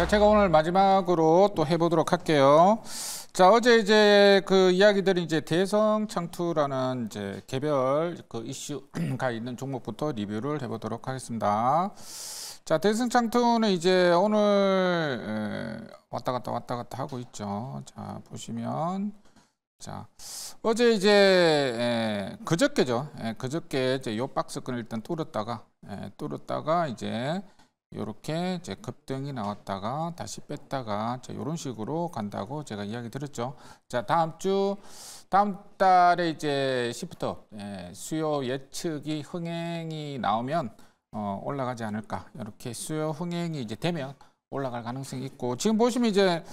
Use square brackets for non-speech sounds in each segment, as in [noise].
자, 제가 오늘 마지막으로 또 해보도록 할게요. 자, 어제 이제 그 이야기들이 이제 대성 창투라는 이제 개별 그 이슈가 [clears throat] 있는 종목부터 리뷰를 해보도록 하겠습니다. 자, 대성 창투는 이제 오늘 왔다 갔다 왔다 갔다 하고 있죠. 자, 보시면. 자, 어제 이제 에, 그저께죠. 에, 그저께 이제 요박스끈을 일단 뚫었다가 에, 뚫었다가 이제 이렇게 제 급등이 나왔다가 다시 뺐다가 자, 이런 식으로 간다고 제가 이야기 드렸죠. 자 다음 주 다음 달에 이제 시프터 예, 수요 예측이 흥행이 나오면 어, 올라가지 않을까 이렇게 수요 흥행이 이제 되면 올라갈 가능성이 있고 지금 보시면 이제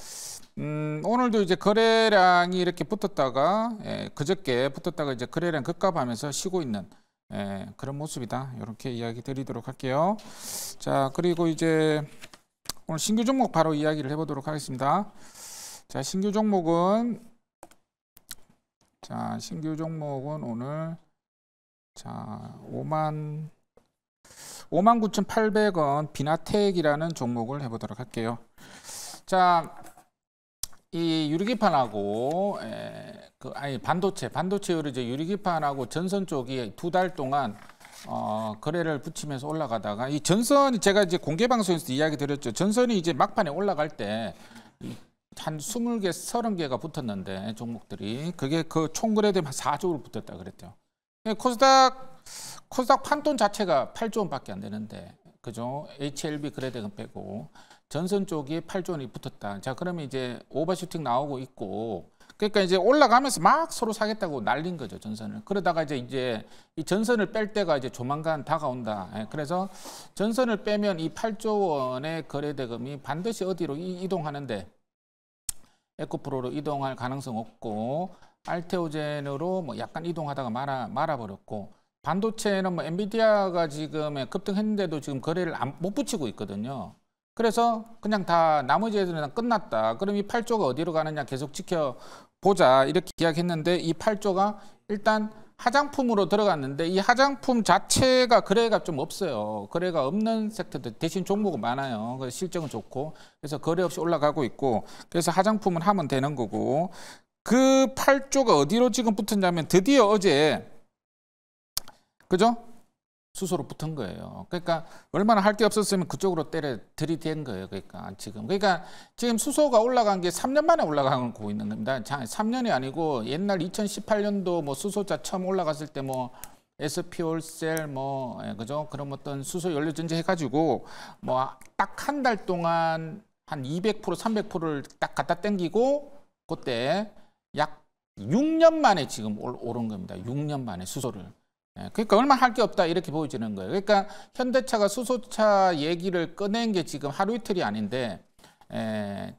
음, 오늘도 이제 거래량이 이렇게 붙었다가 예, 그저께 붙었다가 이제 거래량 급감하면서 쉬고 있는. 예, 그런 모습이다. 이렇게 이야기 드리도록 할게요. 자, 그리고 이제 오늘 신규 종목 바로 이야기를 해보도록 하겠습니다. 자, 신규 종목은 자, 신규 종목은 오늘 자, 5만 59,800원 비나텍이라는 종목을 해보도록 할게요. 자, 이 유리기판하고 에, 예, 그 아니 반도체 반도체율이 제 유리기판하고 전선 쪽이 두 달 동안 어, 거래를 붙이면서 올라가다가 이 전선이 제가 이제 공개 방송에서 이야기 드렸죠. 전선이 이제 막판에 올라갈 때 한2 0개3 0 개가 붙었는데 종목들이 그게 그 총거래대 4조로 붙었다 그랬대요. 예, 코스닥 코스닥 판돈 자체가 8조원 밖에 안 되는데 그죠? HLB 거래대금 빼고 전선 쪽이 8조 원이 붙었다. 자, 그러면 이제 오버슈팅 나오고 있고 그러니까 이제 올라가면서 막 서로 사겠다고 날린 거죠 전선을. 그러다가 이제 이제 이 전선을 뺄 때가 이제 조만간 다가온다. 예, 그래서 전선을 빼면 이 8조 원의 거래 대금이 반드시 어디로 이동하는데 에코프로로 이동할 가능성 없고 알테오젠으로 뭐 약간 이동하다가 말아 말아버렸고 반도체는 뭐 엔비디아가 지금 급등했는데도 지금 거래를 안, 못 붙이고 있거든요. 그래서 그냥 다 나머지 애들은 끝났다. 그럼 이 8조가 어디로 가느냐 계속 지켜보자 이렇게 이야기했는데 이 8조가 일단 화장품으로 들어갔는데 이 화장품 자체가 거래가 좀 없어요. 거래가 없는 섹터들 대신 종목은 많아요. 그래서 실적은 좋고 그래서 거래 없이 올라가고 있고 그래서 화장품은 하면 되는 거고 그 8조가 어디로 지금 붙었냐면 드디어 어제 그죠? 수소로 붙은 거예요. 그러니까 얼마나 할 게 없었으면 그쪽으로 때려 들이댄 거예요. 그러니까 지금. 그러니까 지금 수소가 올라간 게 3년 만에 올라가고 있는 겁니다. 3년이 아니고 옛날 2018년도 뭐수소차 처음 올라갔을 때뭐 SP 올셀 뭐 예, 그죠? 그런 어떤 수소 연료 전지 해 가지고 뭐 딱 한 달 동안 한200% 300%를 딱 갖다 땡기고 그때 약 6년 만에 지금 오른 겁니다. 6년 만에 수소를. 예, 그러니까 얼마 할 게 없다 이렇게 보여지는 거예요. 그러니까 현대차가 수소차 얘기를 꺼낸 게 지금 하루 이틀이 아닌데 에, 예,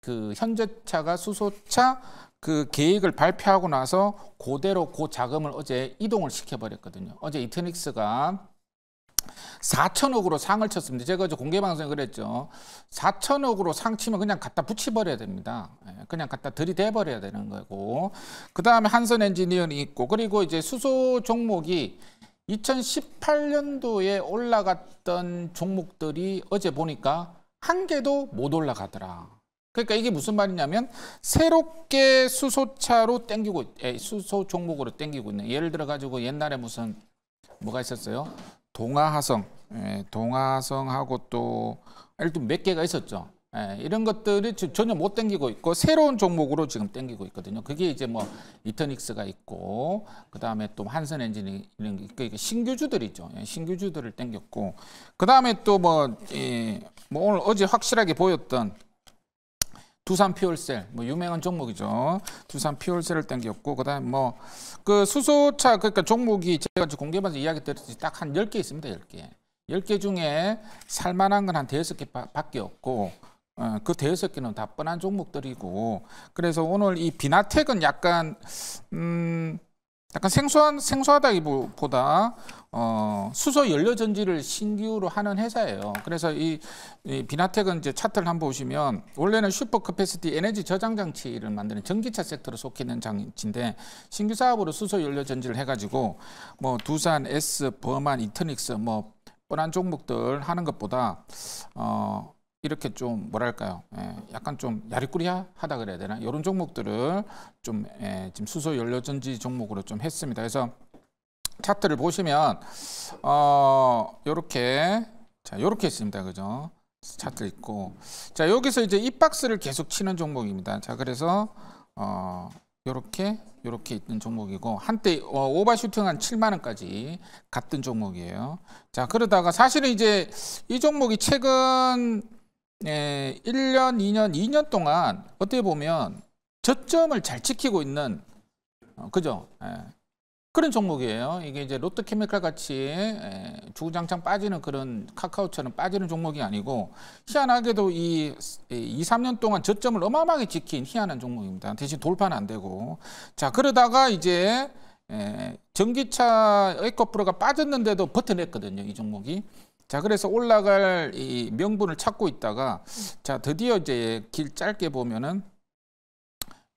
그 현대차가 수소차 그 계획을 발표하고 나서 그대로 그 자금을 어제 이동을 시켜버렸거든요. 어제 이터닉스가 4천억으로 상을 쳤습니다. 제가 어제 공개방송에 그랬죠. 4천억으로 상 치면 그냥 갖다 붙여버려야 됩니다. 예, 그냥 갖다 들이대버려야 되는 거고. 그 다음에 한선 엔지니어는 있고, 그리고 이제 수소 종목이 2018년도에 올라갔던 종목들이 어제 보니까 한 개도 못 올라가더라. 그러니까 이게 무슨 말이냐면 새롭게 수소차로 땡기고 예, 수소 종목으로 땡기고 있는 예를 들어 가지고 옛날에 무슨 뭐가 있었어요? 동화하성 예, 동화성하고또 일단 몇 개가 있었죠. 예, 이런 것들이 전혀 못 땡기고 있고 새로운 종목으로 지금 땡기고 있거든요. 그게 이제 뭐 이터닉스가 있고 그다음에 또 한선 엔진이 이런 그러니까 신규주들이죠. 예, 신규주들을 땡겼고 그다음에 또뭐 예, 뭐 오늘 어제 확실하게 보였던 두산 피올셀 뭐 유명한 종목이죠. 두산 피올셀을 땡겼고 그다음 뭐그 수소차 그러니까 종목이 제가 공개받아서 이야기 드렸듯이 딱한 열 개 있습니다. 열 개 열 개 중에 살만한 건 한 대여섯 개밖에 없고 어, 그 대여섯 개는 다 뻔한 종목들이고 그래서 오늘 이 비나텍은 약간 음 약간 생소한 생소하다기보다 어, 수소 연료 전지를 신규로 하는 회사예요. 그래서 이, 이 비나텍은 이제 차트를 한번 보시면 원래는 슈퍼 커패시티 에너지 저장 장치를 만드는 전기차 섹터로 속해 있는 장치인데 신규 사업으로 수소 연료 전지를 해가지고 뭐 두산, S, 버만, 이터닉스 뭐 뻔한 종목들 하는 것보다 어. 이렇게 좀 뭐랄까요 예, 약간 좀 야리꾸리하다 그래야 되나 이런 종목들을 좀 예, 지금 수소 연료 전지 종목으로 좀 했습니다. 그래서 차트를 보시면 어 요렇게 자 요렇게 있습니다. 그죠? 차트 있고 자 여기서 이제 이 박스를 계속 치는 종목입니다. 자 그래서 어 요렇게 요렇게 있는 종목이고 한때 어, 오버슈팅한 7만 원까지 갔던 종목이에요. 자 그러다가 사실은 이제 이 종목이 최근 에, 예, 1년, 2년, 2년 동안 어떻게 보면 저점을 잘 지키고 있는 어, 그죠? 에, 예. 그런 종목이에요. 이게 이제 롯데케미칼 같이 에, 예, 주구장창 빠지는 그런 카카오처럼 빠지는 종목이 아니고 희한하게도 이 2, 3년 동안 저점을 어마어마하게 지킨 희한한 종목입니다. 대신 돌파는 안 되고 자 그러다가 이제 에, 전기차 에코프로가 빠졌는데도 버텨냈거든요. 이 종목이. 자 그래서 올라갈 이 명분을 찾고 있다가 자 드디어 이제 길 짧게 보면은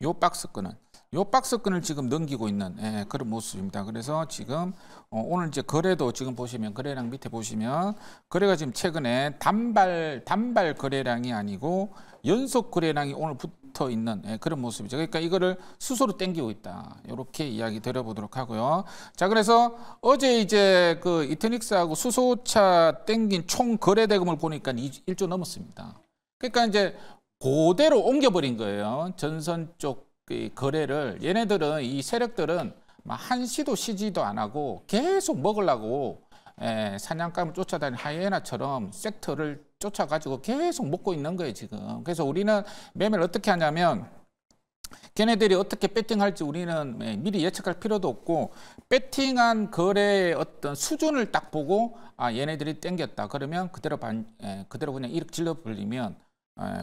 요 박스 끈은 요박스끈을 지금 넘기고 있는 예, 그런 모습입니다. 그래서 지금 어, 오늘 이제 거래도 지금 보시면 거래량 밑에 보시면 거래가 지금 최근에 단발 단발 거래량이 아니고 연속 거래량이 오늘 붙어 있는 예, 그런 모습이죠. 그러니까 이거를 수소로 땡기고 있다. 이렇게 이야기 드려보도록 하고요. 자 그래서 어제 이제 그 이터닉스하고 수소차 땡긴 총 거래 대금을 보니까 1조 넘었습니다. 그러니까 이제 그대로 옮겨버린 거예요. 전선 쪽 거래를 얘네들은 이 세력들은 한시도 쉬지도 안 하고 계속 먹으려고 에, 예, 사냥감을 쫓아다니는 하이에나처럼 섹터를 쫓아가지고 계속 먹고 있는 거예요 지금 그래서 우리는 매매를 어떻게 하냐면 걔네들이 어떻게 배팅할지 우리는 예, 미리 예측할 필요도 없고 배팅한 거래의 어떤 수준을 딱 보고 아 얘네들이 땡겼다 그러면 그대로 반, 에, 예, 그대로 그냥 1억 질러 불리면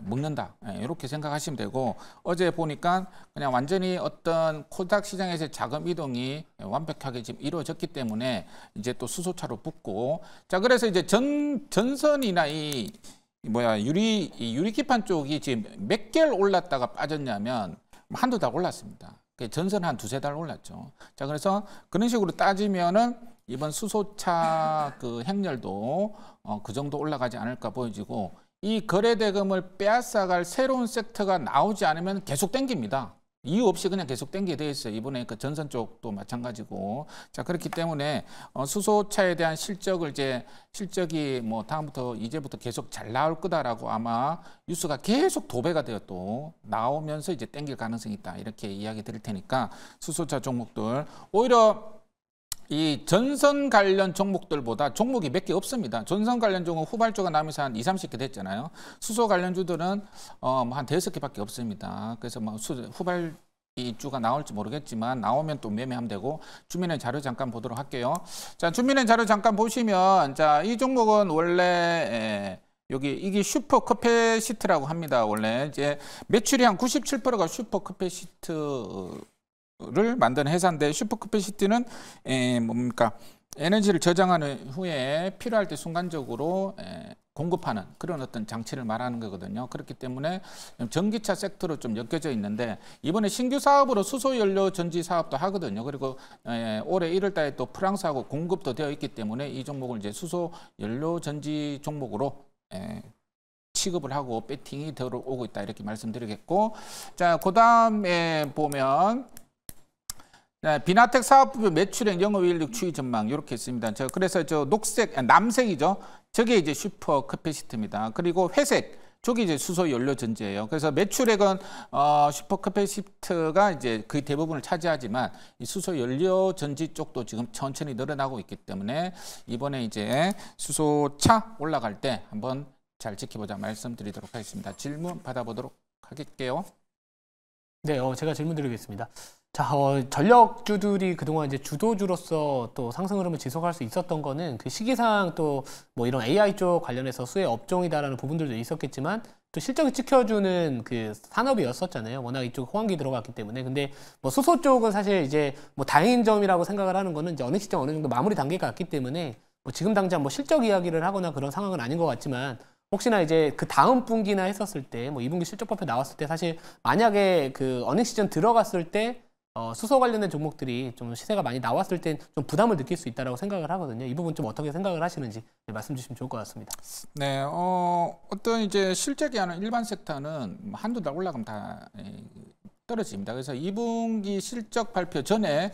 먹는다 예, 예, 이렇게 생각하시면 되고 어제 보니까 그냥 완전히 어떤 코닥 시장에서의 자금 이동이 완벽하게 지금 이루어졌기 때문에 이제 또 수소차로 붙고 자 그래서 이제 전 전선이나 이 뭐야 유리 유리 기판 쪽이 지금 몇 개월 올랐다가 빠졌냐면 한두 달 올랐습니다. 그 전선 한 두세 달 올랐죠. 자 그래서 그런 식으로 따지면은 이번 수소차 그 행렬도 어, 그 정도 올라가지 않을까 보여지고 이 거래 대금을 빼앗아갈 새로운 섹터가 나오지 않으면 계속 땡깁니다. 이유 없이 그냥 계속 땡기게 돼 있어요. 이번에 그 전선 쪽도 마찬가지고. 자, 그렇기 때문에 어, 수소차에 대한 실적을 이제 실적이 뭐 다음부터 이제부터 계속 잘 나올 거다라고 아마 뉴스가 계속 도배가 되어 또 나오면서 이제 땡길 가능성이 있다. 이렇게 이야기 드릴 테니까 수소차 종목들 오히려 이 전선 관련 종목들보다 종목이 몇 개 없습니다. 전선 관련 종목 후발주가 남에서 한 2, 30개 됐잖아요. 수소 관련 주들은 어한 뭐 대여섯 개밖에 없습니다. 그래서 뭐 수, 후발 주가 나올지 모르겠지만 나오면 또 매매하면 되고 주민의 자료 잠깐 보도록 할게요. 자, 주민의 자료 잠깐 보시면 자, 이 종목은 원래 에, 여기 이게 슈퍼 커패시트라고 합니다. 원래 이제 매출이 한 97%가 슈퍼 커패시트 를 만든 회사인데 슈퍼커피시티는 에, 뭡니까 에너지를 저장하는 후에 필요할 때 순간적으로 에, 공급하는 그런 어떤 장치를 말하는 거거든요. 그렇기 때문에 전기차 섹터로 좀 엮여져 있는데 이번에 신규 사업으로 수소연료 전지 사업도 하거든요. 그리고 에, 올해 1월 달에 또 프랑스하고 공급도 되어 있기 때문에 이 종목을 이제 수소연료 전지 종목으로 에, 취급을 하고 배팅이 들어오고 있다 이렇게 말씀드리겠고 자 그다음에 보면 네, 비나텍 사업부 매출액 영업이익 추이 전망 이렇게 있습니다. 저 그래서 저 녹색 아, 남색이죠. 저게 이제 슈퍼 캐피시트입니다. 그리고 회색 저게 이제 수소 연료 전지예요. 그래서 매출액은 어, 슈퍼 캐피시트가 이제 그 대부분을 차지하지만 이 수소 연료 전지 쪽도 지금 천천히 늘어나고 있기 때문에 이번에 이제 수소차 올라갈 때 한번 잘 지켜보자 말씀드리도록 하겠습니다. 질문 받아보도록 하겠게요. 네, 어, 제가 질문 드리겠습니다. 자, 어, 전력주들이 그동안 이제 주도주로서 또 상승 흐름을 지속할 수 있었던 거는 그 시기상 또 뭐 이런 AI 쪽 관련해서 수혜 업종이다라는 부분들도 있었겠지만 또 실적을 지켜주는그 산업이었었잖아요. 워낙 이쪽 호황기 들어갔기 때문에. 근데 뭐 수소 쪽은 사실 이제 뭐 다행인 점이라고 생각을 하는 거는 이제 어느 시점 어느 정도 마무리 단계가 왔기 때문에 뭐 지금 당장 뭐 실적 이야기를 하거나 그런 상황은 아닌 것 같지만 혹시나 이제 그 다음 분기나 했었을 때 뭐 이분기 실적 발표 나왔을 때 사실 만약에 그어느시점 들어갔을 때 어, 수소 관련된 종목들이 좀 시세가 많이 나왔을 땐좀 부담을 느낄 수 있다고 생각을 하거든요. 이 부분 좀 어떻게 생각을 하시는지 네, 말씀 주시면 좋을 것 같습니다. 네, 어, 어떤 이제 실적이 하는 일반 섹터는 한두 달 올라가면 다 예, 떨어집니다. 그래서 2분기 실적 발표 전에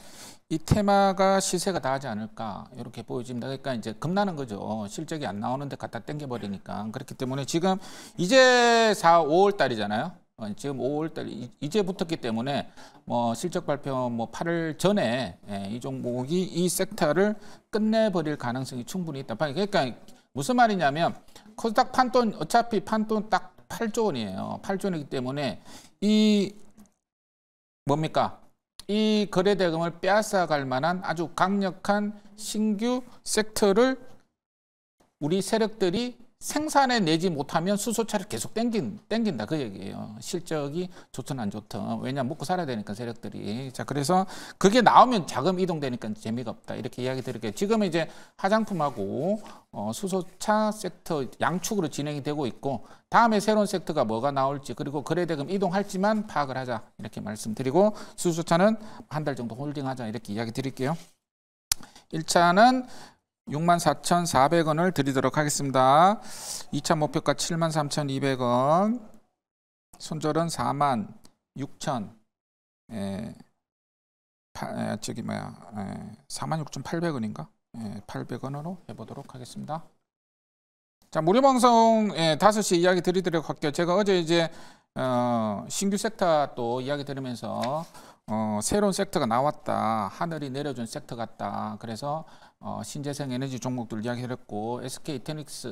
이 테마가 시세가 다하지 않을까 이렇게 보여집니다. 그러니까 이제 겁나는 거죠. 어, 실적이 안 나오는데 갖다 땡겨버리니까 그렇기 때문에 지금 이제 4, 5월 달이잖아요. 어, 지금 5월달 이제 붙었기 때문에 뭐 실적 발표 뭐 8월 전에 예, 이 종목이 이 섹터를 끝내버릴 가능성이 충분히 있다. 그러니까 무슨 말이냐면 코스닥 판돈 어차피 판돈 딱 8조 원이에요. 8조 원이기 때문에 이 뭡니까? 이 거래 대금을 빼앗아갈 만한 아주 강력한 신규 섹터를 우리 세력들이 생산에 내지 못하면 수소차를 계속 땡긴, 땡긴다 그 얘기예요. 실적이 좋든 안 좋든 왜냐 먹고 살아야 되니까 세력들이 자 그래서 그게 나오면 자금 이동되니까 재미가 없다 이렇게 이야기 드릴게요. 지금 이제 화장품하고 어, 수소차 섹터 양축으로 진행이 되고 있고 다음에 새로운 섹터가 뭐가 나올지 그리고 거래대금 이동할지만 파악을 하자 이렇게 말씀드리고 수소차는 한 달 정도 홀딩하자 이렇게 이야기 드릴게요. 1차는 64,400원을 드리도록 하겠습니다. 2차 목표가 73,200원, 손절은 4만 6천, 에, 예. 파, 에, 예, 저기 뭐야, 에, 46,800원인가? 에, 800원으로 해보도록 하겠습니다. 자, 무료 방송 예, 에, 5시 이야기 드리도록 할게요. 제가 어제 이제 어, 신규 섹터 또 이야기 들으면서 어, 새로운 섹터가 나왔다. 하늘이 내려준 섹터 같다. 그래서 어, 신재생 에너지 종목들 이야기를 했고 SK 테닉스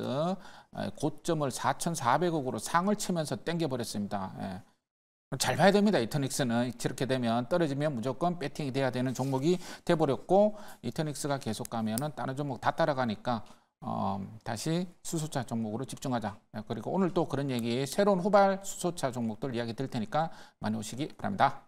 고점을 4,400억으로 상을 치면서 땡겨버렸습니다. 예. 잘 봐야 됩니다. 이터닉스는 이렇게 되면 떨어지면 무조건 배팅이 돼야 되는 종목이 돼버렸고 이터닉스가 계속 가면은 다른 종목 다 따라가니까 어, 다시 수소차 종목으로 집중하자. 예, 그리고 오늘 또 그런 얘기 새로운 후발 수소차 종목들 이야기 드릴 테니까 많이 오시기 바랍니다.